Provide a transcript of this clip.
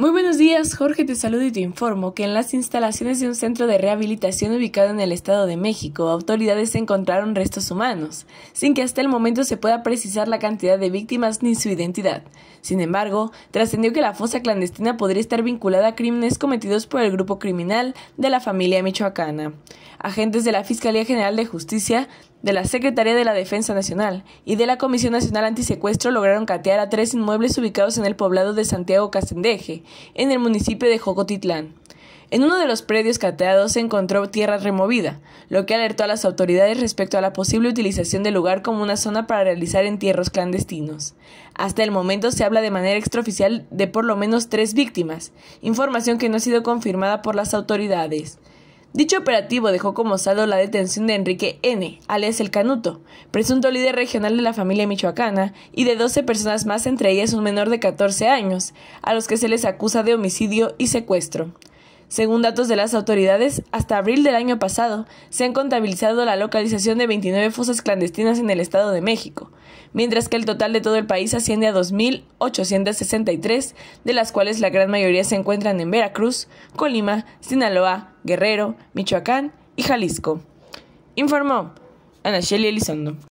Muy buenos días, Jorge, te saludo y te informo que en las instalaciones de un centro de rehabilitación ubicado en el Estado de México, autoridades encontraron restos humanos, sin que hasta el momento se pueda precisar la cantidad de víctimas ni su identidad. Sin embargo, trascendió que la fosa clandestina podría estar vinculada a crímenes cometidos por el grupo criminal de la familia michoacana. Agentes de la Fiscalía General de Justicia de la Secretaría de la Defensa Nacional y de la Comisión Nacional Antisecuestro lograron catear a tres inmuebles ubicados en el poblado de Santiago Casendeje, en el municipio de Jocotitlán. En uno de los predios cateados se encontró tierra removida, lo que alertó a las autoridades respecto a la posible utilización del lugar como una zona para realizar entierros clandestinos. Hasta el momento se habla de manera extraoficial de por lo menos tres víctimas, información que no ha sido confirmada por las autoridades. Dicho operativo dejó como saldo la detención de Enrique N., alias El Canuto, presunto líder regional de la familia michoacana, y de 12 personas más, entre ellas un menor de 14 años, a los que se les acusa de homicidio y secuestro. Según datos de las autoridades, hasta abril del año pasado se han contabilizado la localización de 29 fosas clandestinas en el Estado de México, mientras que el total de todo el país asciende a 2.863, de las cuales la gran mayoría se encuentran en Veracruz, Colima, Sinaloa, Guerrero, Michoacán y Jalisco. Informó Ana Shelley Elizondo.